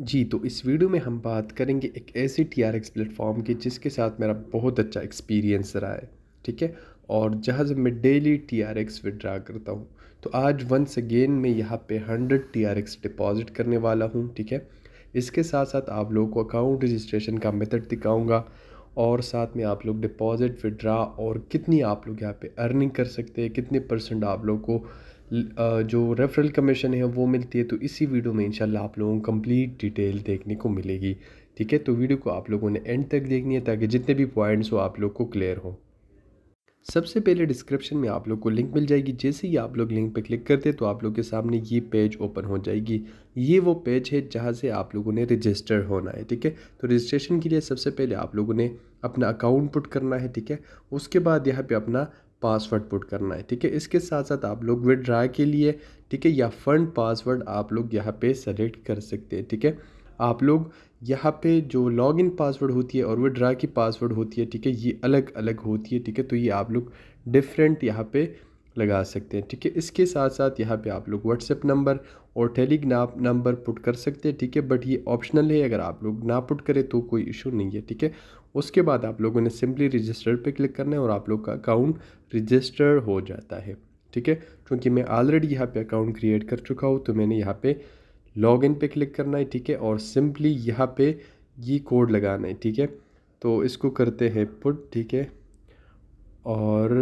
जी तो इस वीडियो में हम बात करेंगे एक ऐसे टी आर एक्स प्लेटफॉर्म की जिसके साथ मेरा बहुत अच्छा एक्सपीरियंस रहा है ठीक है और जहाँ जब मैं daily T R X withdraw करता हूँ तो आज वंस अगेन मैं यहाँ पे hundred T R X deposit करने वाला हूँ ठीक है इसके साथ साथ आप लोगों को अकाउंट रजिस्ट्रेशन का मेथड दिखाऊँगा और साथ में आप लोग डिपॉजिट विड्रा और कितनी आप लोग यहाँ पे अर्निंग कर सकते हैं कितने परसेंट आप लोग को जो रेफरल कमीशन है वो मिलती है तो इसी वीडियो में इंशाल्लाह आप लोगों को कंप्लीट डिटेल देखने को मिलेगी ठीक है तो वीडियो को आप लोगों ने एंड तक देखनी है ताकि जितने भी पॉइंट्स हो आप लोग को क्लियर हो सबसे पहले डिस्क्रिप्शन में आप लोग को लिंक मिल जाएगी जैसे ही आप लोग लिंक पर क्लिक करते तो आप लोग के सामने ये पेज ओपन हो जाएगी ये वो पेज है जहाँ से आप लोगों ने रजिस्टर होना है ठीक है तो रजिस्ट्रेशन के लिए सबसे पहले आप लोगों ने अपना अकाउंट पुट करना है ठीक है उसके बाद यहाँ पे अपना पासवर्ड पुट करना है ठीक है इसके साथ साथ आप लोग विड्रा के लिए ठीक है या फ़ंड पासवर्ड आप लोग यहाँ पे सेलेक्ट कर सकते हैं ठीक है आप लोग यहाँ पे जो लॉगिन पासवर्ड होती है और विड्रा की पासवर्ड होती है ठीक है ये अलग अलग होती है ठीक है तो ये आप लोग डिफरेंट यहाँ पे लगा सकते हैं ठीक है इसके साथ साथ यहाँ पे आप लोग व्हाट्सएप नंबर और टेलीग्राम नंबर पुट कर सकते हैं ठीक है बट ये ऑप्शनल है अगर आप लोग ना पुट करें तो कोई इशू नहीं है ठीक है उसके बाद आप लोगों ने सिंपली रजिस्टर पे क्लिक करना है और आप लोग का अकाउंट रजिस्टर हो जाता है ठीक है क्योंकि मैं ऑलरेडी यहाँ पे अकाउंट क्रिएट कर चुका हूँ तो मैंने यहाँ पे लॉग इन पे क्लिक करना है ठीक है और सिंपली यहाँ पे ये कोड लगाना है ठीक है तो इसको करते हैं पुट ठीक है और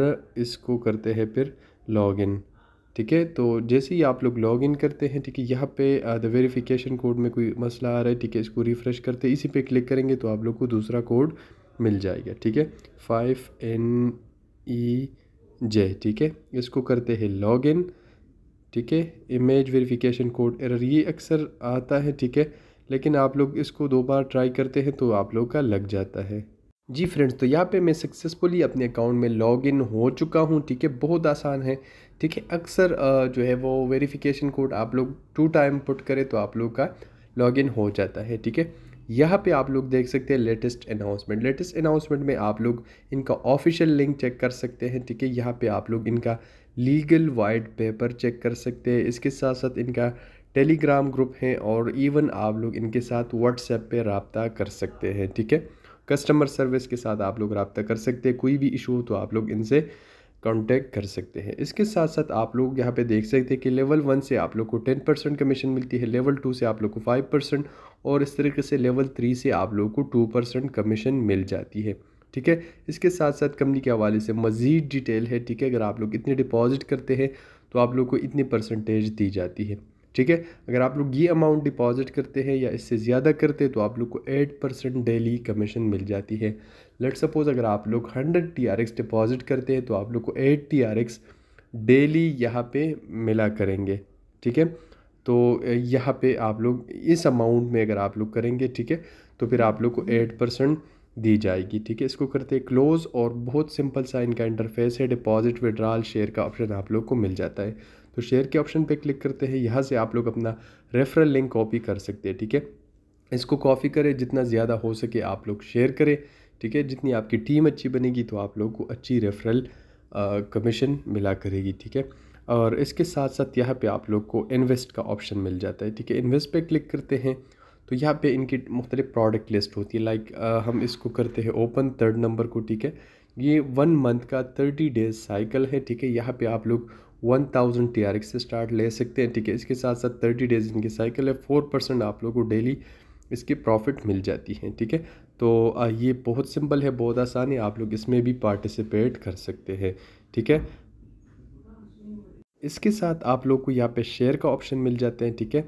इसको करते हैं फिर लॉगिन ठीक है तो जैसे ही आप लोग लॉग इन करते हैं ठीक है यहाँ पे द वेरिफिकेशन कोड में कोई मसला आ रहा है ठीक है इसको रिफ़्रेश करते हैं इसी पे क्लिक करेंगे तो आप लोग को दूसरा कोड मिल जाएगा ठीक है फाइव एन ई जे ठीक है इसको करते हैं लॉग इन ठीक है इमेज वेरिफिकेशन कोड एरर ये अक्सर आता है ठीक है लेकिन आप लोग इसको दो बार ट्राई करते हैं तो आप लोग का लग जाता है जी फ्रेंड्स तो यहाँ पे मैं सक्सेसफुली अपने अकाउंट में लॉगिन हो चुका हूँ ठीक है बहुत आसान है ठीक है अक्सर जो है वो वेरिफिकेशन कोड आप लोग टू टाइम पुट करें तो आप लोग का लॉगिन हो जाता है ठीक है यहाँ पे आप लोग देख सकते हैं लेटेस्ट अनाउंसमेंट लेटेस्ट अनाउंसमेंट में आप लोग इनका ऑफिशियल लिंक चेक कर सकते हैं ठीक है यहाँ पे आप लोग इनका लीगल वाइट पेपर चेक कर सकते हैं इसके साथ साथ इनका टेलीग्राम ग्रुप है और इवन आप लोग इनके साथ व्हाट्सएप पे रबता कर सकते हैं ठीक है कस्टमर सर्विस के साथ आप लोग रबता कर सकते हैं कोई भी इशू हो तो आप लोग इनसे कांटेक्ट कर सकते हैं इसके साथ साथ आप लोग यहाँ पे देख सकते हैं कि लेवल वन से आप लोग को टेन परसेंट कमीशन मिलती है लेवल टू से आप लोग को फाइव परसेंट और इस तरीके से लेवल थ्री से आप लोग को टू परसेंट कमीशन मिल जाती है ठीक है इसके साथ साथ कंपनी के हवाले से मज़ीद डिटेल है ठीक है अगर आप लोग इतने डिपॉजिट करते हैं तो आप लोग को इतनी परसेंटेज दी जाती है ठीक है अगर आप लोग ये अमाउंट डिपॉजिट करते हैं या इससे ज़्यादा करते हैं तो आप लोग को एट परसेंट डेली कमीशन मिल जाती है लेट सपोज़ अगर आप लोग hundred T R X deposit करते हैं तो आप लोग को eight T R X daily यहाँ पे मिला करेंगे ठीक है तो यहाँ पे आप लोग इस अमाउंट में अगर आप लोग करेंगे ठीक है तो फिर आप लोग को एट परसेंट दी जाएगी ठीक है इसको करते हैं क्लोज़ और बहुत सिंपल सा इनका इंटरफेस है डिपॉजिट विड्रॉल शेयर का ऑप्शन आप लोग को मिल जाता है तो शेयर के ऑप्शन पे क्लिक करते हैं यहाँ से आप लोग अपना रेफरल लिंक कॉपी कर सकते हैं ठीक है इसको कॉपी करें जितना ज़्यादा हो सके आप लोग शेयर करें ठीक है जितनी आपकी टीम अच्छी बनेगी तो आप लोगों को अच्छी रेफरल कमीशन मिला करेगी ठीक है और इसके साथ साथ यहाँ पे आप लोग को इन्वेस्ट का ऑप्शन मिल जाता है ठीक है इन्वेस्ट पे क्लिक करते हैं तो यहाँ पे इनकी मुख्तलिफ प्रोडक्ट लिस्ट होती है लाइक हम इसको करते हैं ओपन थर्ड नंबर को ठीक है ये वन मंथ का थर्टी डेज साइकिल है ठीक है यहाँ पे आप लोग one thousand T R X से स्टार्ट ले सकते हैं ठीक है इसके साथ साथ थर्टी डेज इनकी साइकिल है फोर परसेंट आप लोग को डेली इसकी प्रॉफ़िट मिल जाती है ठीक है तो ये बहुत सिंपल है बहुत आसान है आप लोग इसमें भी पार्टिसिपेट कर सकते हैं ठीक है इसके साथ आप लोग को यहाँ पे शेयर का ऑप्शन मिल जाता है ठीक है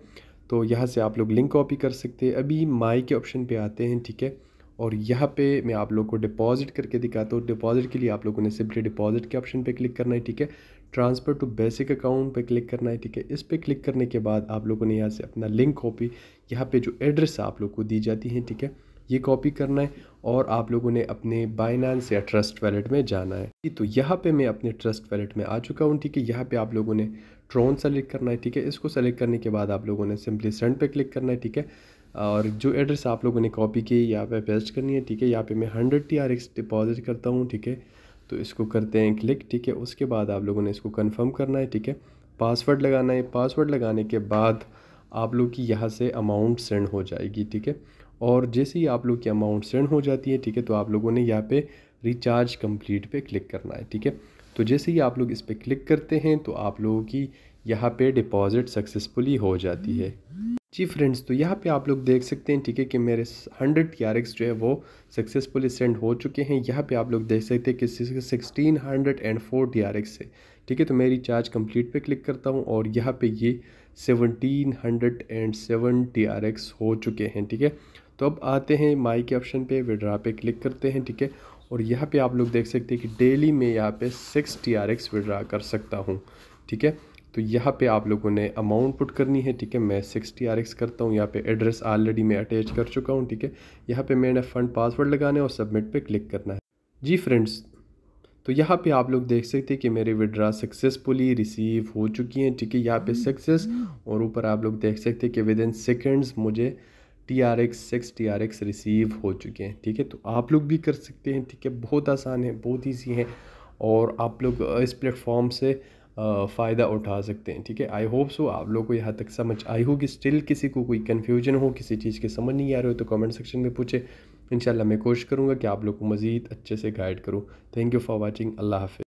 तो यहाँ से आप लोग लिंक कॉपी कर सकते हैं अभी माई के ऑप्शन पे आते हैं ठीक है और यहाँ पे मैं आप लोग को डिपॉजिट करके दिखाता हूँ डिपॉजिट के लिए आप लोगों ने सिंपली डिपॉजिट के ऑप्शन पे क्लिक करना है ठीक है ट्रांसफ़र टू बेसिक अकाउंट पे क्लिक करना है ठीक है इस पर क्लिक करने के बाद आप लोगों ने यहाँ से अपना लिंक कॉपी यहाँ पे जो एड्रेस आप लोग को दी जाती है ठीक है ये कॉपी करना है और आप लोगों ने अपने बाइनांस या ट्रस्ट वैलेट में जाना है तो यहाँ पर मैं अपने ट्रस्ट वैलेट में आ चुका हूँ ठीक है यहाँ पर आप लोगों ने ट्रोन सेलेक्ट करना है ठीक है इसको सेलेक्ट करने के बाद आप लोगों ने सिम्पली सेंड पे क्लिक करना है ठीक है और जो एड्रेस आप लोगों ने कॉपी की यहाँ पे पेस्ट करनी है ठीक है यहाँ पे मैं hundred T R X deposit करता हूँ ठीक है तो इसको करते हैं क्लिक ठीक है उसके बाद आप लोगों ने इसको कन्फर्म करना है ठीक है पासवर्ड लगाना है पासवर्ड लगाने के बाद आप लोग की यहाँ से अमाउंट सेंड हो जाएगी ठीक है और जैसे ही आप लोग की अमाउंट सेंड हो जाती है ठीक है तो आप लोगों ने यहाँ पे रिचार्ज कंप्लीट पे क्लिक करना है ठीक है तो जैसे ही आप लोग इस पर क्लिक करते हैं तो आप लोगों की यहाँ पे डिपॉज़िट सक्सेसफुली हो जाती है जी फ्रेंड्स तो यहाँ पे आप लोग देख सकते हैं ठीक है कि मेरे हंड्रेड टी आर एक्स जो है वो सक्सेसफुली सेंड हो चुके हैं यहाँ पे आप लोग देख सकते हैं कि sixteen hundred and four T R X से ठीक है तो मेरी चार्ज कंप्लीट पे क्लिक करता हूँ और यहाँ पे ये seventeen hundred and seven T R X हो चुके हैं ठीक है तो अब आते हैं माई के ऑप्शन पर विड्रा पे क्लिक करते हैं ठीक है और यहाँ पर आप लोग देख सकते हैं कि डेली मैं यहाँ पर six T R X withdraw कर सकता हूँ ठीक है तो यहाँ पे आप लोगों ने अमाउंट पुट करनी है ठीक है मैं टी आर एक्स करता हूँ यहाँ पे एड्रेस ऑलरेडी मैं अटैच कर चुका हूँ ठीक है यहाँ पे मैंने फ़ंड पासवर्ड लगाने है और सबमिट पे क्लिक करना है जी फ्रेंड्स तो यहाँ पे आप लोग देख सकते हैं कि मेरे विड्रा सक्सेसफुली रिसीव हो चुकी हैं ठीक है यहाँ पे सक्सेस और ऊपर आप लोग देख सकते हैं कि विद इन सेकेंड्स मुझे T R X six T R X receive हो चुके हैं ठीक है तो आप लोग भी कर सकते हैं ठीक है बहुत आसान है बहुत ईजी है और आप लोग इस प्लेटफॉर्म से फ़ायदा उठा सकते हैं ठीक है आई होप सो आप लोग को यहाँ तक समझ आई होगी स्टिल किसी को कोई कन्फ्यूजन हो किसी चीज़ के समझ नहीं आ रही हो तो कमेंट सेक्शन में पूछे इंशाल्लाह मैं कोशिश करूँगा कि आप लोग को मज़ीद अच्छे से गाइड करूँ थैंक यू फॉर वॉचिंग अल्लाह हाफि